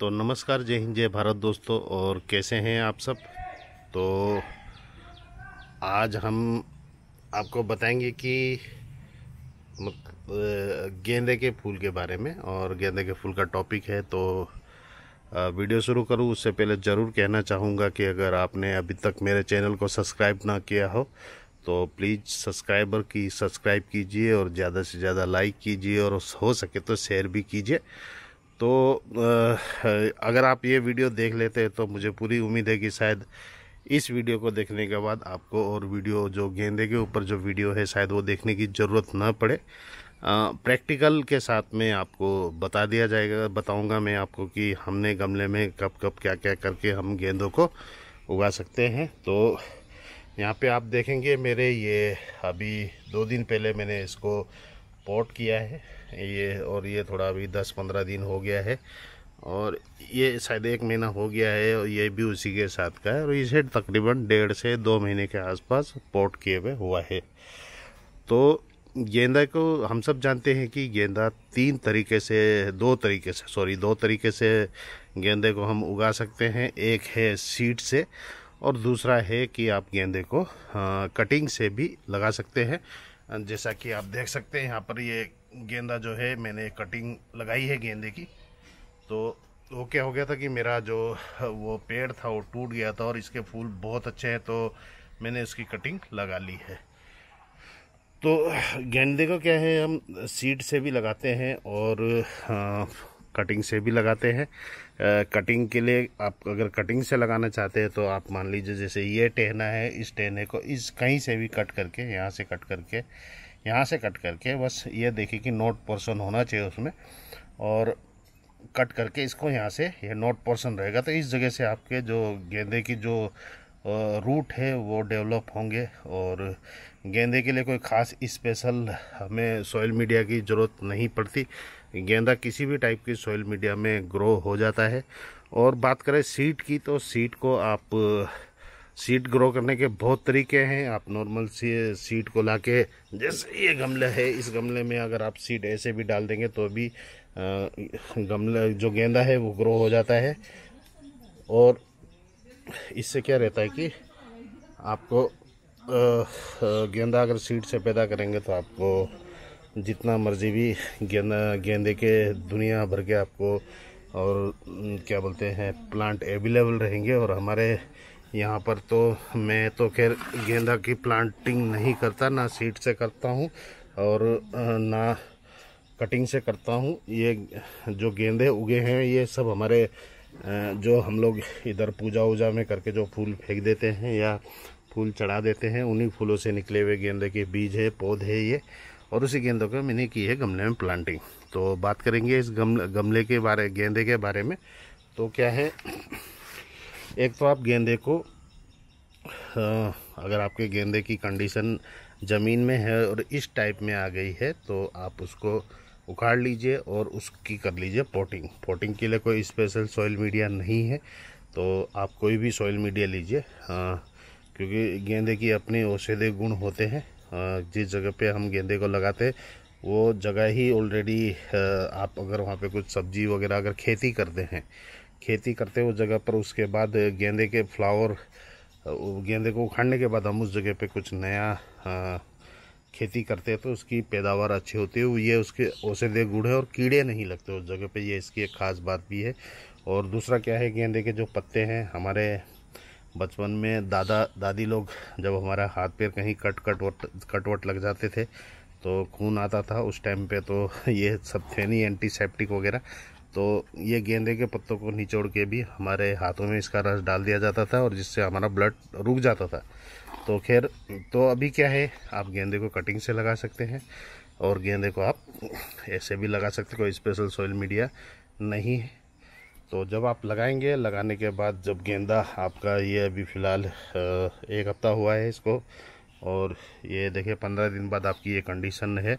तो नमस्कार जय हिंद जय भारत दोस्तों और कैसे हैं आप सब तो आज हम आपको बताएंगे कि गेंदे के फूल के बारे में और गेंदे के फूल का टॉपिक है तो वीडियो शुरू करूं उससे पहले ज़रूर कहना चाहूँगा कि अगर आपने अभी तक मेरे चैनल को सब्सक्राइब ना किया हो तो प्लीज़ सब्सक्राइबर की सब्सक्राइब कीजिए और ज़्यादा से ज़्यादा लाइक कीजिए और हो सके तो शेयर भी कीजिए तो अगर आप ये वीडियो देख लेते हैं तो मुझे पूरी उम्मीद है कि शायद इस वीडियो को देखने के बाद आपको और वीडियो जो गेंदे के ऊपर जो वीडियो है शायद वो देखने की ज़रूरत ना पड़े प्रैक्टिकल के साथ में आपको बता दिया जाएगा बताऊंगा मैं आपको कि हमने गमले में कब कब क्या क्या करके हम गेंदों को उगा सकते हैं तो यहाँ पे आप देखेंगे मेरे ये अभी दो दिन पहले मैंने इसको पोट किया है ये और ये थोड़ा अभी दस पंद्रह दिन हो गया है और ये शायद एक महीना हो गया है और ये भी उसी के साथ का है और इसे तकरीबन डेढ़ से दो महीने के आसपास पोट किए हुए हुआ है तो गेंदा को हम सब जानते हैं कि गेंदा तीन तरीके से दो तरीके से सॉरी दो तरीके से गेंदे को हम उगा सकते हैं एक है सीड से और दूसरा है कि आप गेंदे को आ, हाँ, कटिंग से भी लगा सकते हैं जैसा कि आप देख सकते हैं यहाँ पर ये गेंदा जो है मैंने कटिंग लगाई है गेंदे की तो वो क्या हो गया था कि मेरा जो वो पेड़ था वो टूट गया था और इसके फूल बहुत अच्छे हैं तो मैंने इसकी कटिंग लगा ली है तो गेंदे को क्या है हम सीड से भी लगाते हैं और हाँ, कटिंग से भी लगाते हैं कटिंग के लिए आप अगर कटिंग से लगाना चाहते हैं तो आप मान लीजिए जैसे ये टहना है इस टहने को इस कहीं से भी कट करके यहाँ से कट करके यहाँ से कट करके बस ये देखिए कि नोट पोर्सन होना चाहिए उसमें और कट करके इसको यहाँ से ये यह नोट पोर्सन रहेगा तो इस जगह से आपके जो गेंदे की जो रूट है वो डेवलप होंगे और गेंदे के लिए कोई ख़ास स्पेशल हमें सॉइल मीडिया की ज़रूरत नहीं पड़ती गेंदा किसी भी टाइप की सॉइल मीडिया में ग्रो हो जाता है और बात करें सीड की तो सीड को आप सीड ग्रो करने के बहुत तरीके हैं आप नॉर्मल सी सीड को ला के जैसे ये गमला है इस गमले में अगर आप सीड ऐसे भी डाल देंगे तो भी गमला जो गेंदा है वो ग्रो हो जाता है और इससे क्या रहता है कि आपको गेंदा अगर सीड से पैदा करेंगे तो आपको जितना मर्जी भी गेंदा गेंदे के दुनिया भर के आपको और क्या बोलते हैं प्लांट अवेलेबल रहेंगे और हमारे यहाँ पर तो मैं तो खैर गेंदा की प्लांटिंग नहीं करता ना सीड से करता हूँ और ना कटिंग से करता हूँ ये जो गेंदे उगे हैं ये सब हमारे जो हम लोग इधर पूजा उजा में करके जो फूल फेंक देते हैं या फूल चढ़ा देते हैं उन्हीं फूलों से निकले हुए गेंदे के बीज है पौधे ये और उसी गेंदों को मैंने की है गमले में प्लांटिंग तो बात करेंगे इस गमले गमले के बारे गेंदे के बारे में तो क्या है एक तो आप गेंदे को अगर आपके गेंदे की कंडीशन ज़मीन में है और इस टाइप में आ गई है तो आप उसको उखाड़ लीजिए और उसकी कर लीजिए पोटिंग पोटिंग के लिए कोई स्पेशल सॉइल मीडिया नहीं है तो आप कोई भी सॉइल मीडिया लीजिए क्योंकि गेंदे की अपने औषधे गुण होते हैं जिस जगह पे हम गेंदे को लगाते वो जगह ही ऑलरेडी आप अगर वहाँ पे कुछ सब्जी वगैरह अगर खेती करते हैं खेती करते वो जगह पर उसके बाद गेंदे के फ्लावर गेंदे को उखाड़ने के बाद हम उस जगह पे कुछ नया खेती करते हैं तो उसकी पैदावार अच्छी होती है ये उसके औसधे गुड़ है और कीड़े नहीं लगते उस जगह पे ये इसकी एक ख़ास बात भी है और दूसरा क्या है गेंदे के जो पत्ते हैं हमारे बचपन में दादा दादी लोग जब हमारा हाथ पैर कहीं कट कट वट कट वट लग जाते थे तो खून आता था उस टाइम पे तो ये सब थे नहीं एंटीसेप्टिक वगैरह तो ये गेंदे के पत्तों को निचोड़ के भी हमारे हाथों में इसका रस डाल दिया जाता था और जिससे हमारा ब्लड रुक जाता था तो खैर तो अभी क्या है आप गेंदे को कटिंग से लगा सकते हैं और गेंदे को आप ऐसे भी लगा सकते कोई स्पेशल सोइल मीडिया नहीं है तो जब आप लगाएंगे लगाने के बाद जब गेंदा आपका ये अभी फ़िलहाल एक हफ़्ता हुआ है इसको और ये देखिए पंद्रह दिन बाद आपकी ये कंडीशन है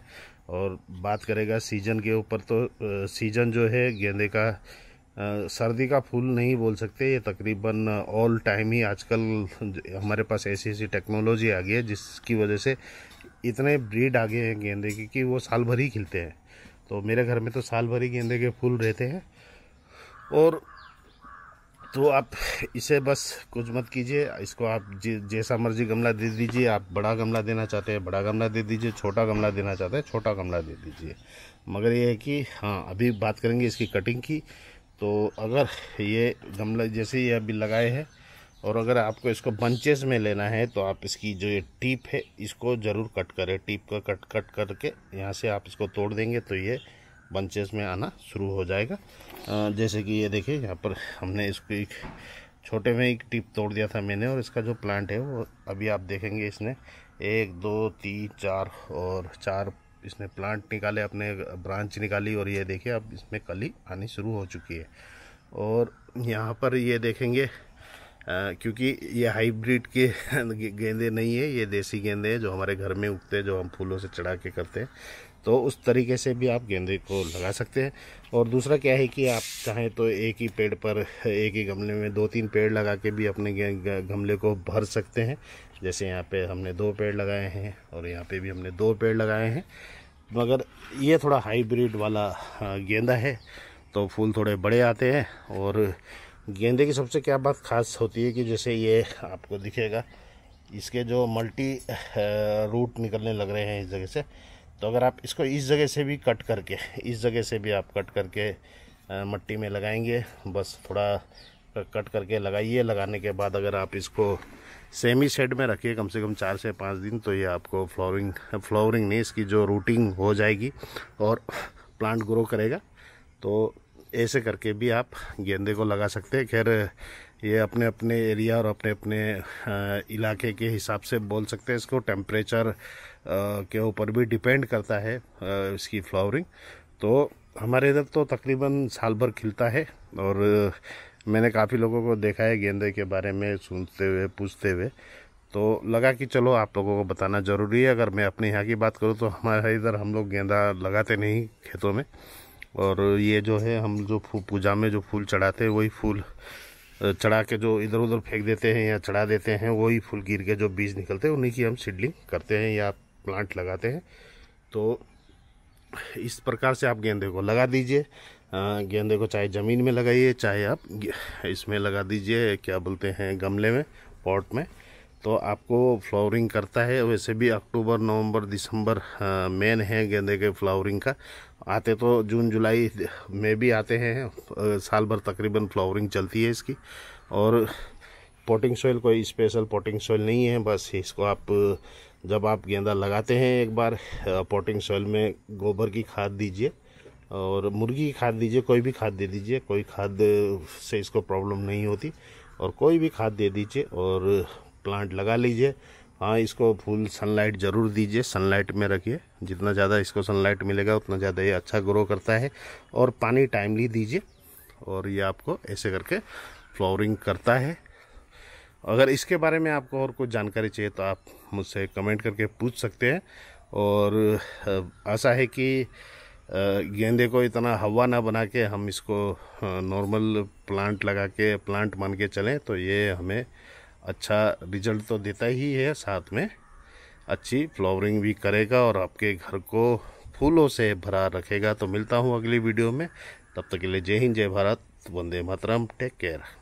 और बात करेगा सीजन के ऊपर तो सीजन जो है गेंदे का सर्दी का फूल नहीं बोल सकते ये तकरीबन ऑल टाइम ही आजकल हमारे पास ऐसी ऐसी टेक्नोलॉजी आ गई है जिसकी वजह से इतने ब्रीड आ गए हैं गेंदे की कि वो साल भर ही खिलते हैं तो मेरे घर में तो साल भर ही गेंदे के फूल रहते हैं और तो आप इसे बस कुछ मत कीजिए इसको आप जैसा मर्जी गमला दे दीजिए आप बड़ा गमला देना चाहते हैं बड़ा गमला दे दीजिए छोटा गमला देना चाहते हैं छोटा गमला दे दीजिए मगर ये है कि हाँ अभी बात करेंगे इसकी कटिंग की तो अगर ये गमला जैसे ये अभी लगाए हैं और अगर आपको इसको बंचेस में लेना है तो आप इसकी जो ये टीप है इसको ज़रूर कट करें टीप का कट कट करके यहाँ से आप इसको तोड़ देंगे तो ये बंचेस में आना शुरू हो जाएगा जैसे कि ये देखिए यहाँ पर हमने इसको एक छोटे में एक टिप तोड़ दिया था मैंने और इसका जो प्लांट है वो अभी आप देखेंगे इसने एक दो तीन चार और चार इसने प्लांट निकाले अपने ब्रांच निकाली और ये देखिए अब इसमें कली आनी शुरू हो चुकी है और यहाँ पर ये देखेंगे क्योंकि ये हाइब्रिड के गेंदे नहीं है ये देसी गेंदे हैं जो हमारे घर में उगते हैं जो हम फूलों से चढ़ा के करते हैं तो उस तरीके से भी आप गेंदे को लगा सकते हैं और दूसरा क्या है कि आप चाहें तो एक ही पेड़ पर एक ही गमले में दो तीन पेड़ लगा के भी अपने गमले को भर सकते हैं जैसे यहाँ पे हमने दो पेड़ लगाए हैं और यहाँ पे भी हमने दो पेड़ लगाए हैं मगर ये थोड़ा हाइब्रिड वाला गेंदा है तो फूल थोड़े बड़े आते हैं और गेंदे की सबसे क्या बात खास होती है कि जैसे ये आपको दिखेगा इसके जो मल्टी रूट निकलने लग रहे हैं इस जगह से तो अगर आप इसको इस जगह से भी कट करके इस जगह से भी आप कट करके मट्टी में लगाएंगे बस थोड़ा कट करके लगाइए लगाने के बाद अगर आप इसको सेमी सेड में रखिए कम से कम चार से पाँच दिन तो ये आपको फ्लावरिंग फ्लावरिंग नहीं इसकी जो रूटिंग हो जाएगी और प्लांट ग्रो करेगा तो ऐसे करके भी आप गेंदे को लगा सकते हैं खैर ये अपने अपने एरिया और अपने अपने इलाके के हिसाब से बोल सकते हैं इसको टेम्परेचर के ऊपर भी डिपेंड करता है इसकी फ्लावरिंग तो हमारे इधर तो तकरीबन साल भर खिलता है और मैंने काफ़ी लोगों को देखा है गेंदे के बारे में सुनते हुए पूछते हुए तो लगा कि चलो आप लोगों को बताना ज़रूरी है अगर मैं अपने यहाँ की बात करूँ तो हमारे इधर हम लोग गेंदा लगाते नहीं खेतों में और ये जो है हम जो पूजा में जो फूल चढ़ाते हैं वही फूल चढ़ा के जो इधर उधर फेंक देते हैं या चढ़ा देते हैं वही फूल गिर के जो बीज निकलते हैं उन्हीं की हम सीडलिंग करते हैं या प्लांट लगाते हैं तो इस प्रकार से आप गेंदे को लगा दीजिए गेंदे को चाहे ज़मीन में लगाइए चाहे आप इसमें लगा दीजिए क्या बोलते हैं गमले में पॉट में तो आपको फ्लावरिंग करता है वैसे भी अक्टूबर नवंबर दिसंबर मेन है गेंदे के फ्लावरिंग का आते तो जून जुलाई में भी आते हैं साल भर तकरीबन फ्लावरिंग चलती है इसकी और पोटिंग सॉइल कोई स्पेशल पोटिंग सॉइल नहीं है बस इसको आप जब आप गेंदा लगाते हैं एक बार पोटिंग सॉइल में गोबर की खाद दीजिए और मुर्गी की खाद दीजिए कोई भी खाद दे दीजिए कोई खाद से इसको प्रॉब्लम नहीं होती और कोई भी खाद दे दीजिए और प्लांट लगा लीजिए हाँ इसको फुल सनलाइट ज़रूर दीजिए सनलाइट में रखिए जितना ज़्यादा इसको सनलाइट मिलेगा उतना ज़्यादा ये अच्छा ग्रो करता है और पानी टाइमली दीजिए और ये आपको ऐसे करके फ्लावरिंग करता है अगर इसके बारे में आपको और कुछ जानकारी चाहिए तो आप मुझसे कमेंट करके पूछ सकते हैं और आशा है कि गेंदे को इतना हवा ना बना के हम इसको नॉर्मल प्लांट लगा के प्लांट मान के चलें तो ये हमें अच्छा रिजल्ट तो देता ही है साथ में अच्छी फ्लावरिंग भी करेगा और आपके घर को फूलों से भरा रखेगा तो मिलता हूँ अगली वीडियो में तब तक के लिए जय हिंद जय भारत वंदे मातरम टेक केयर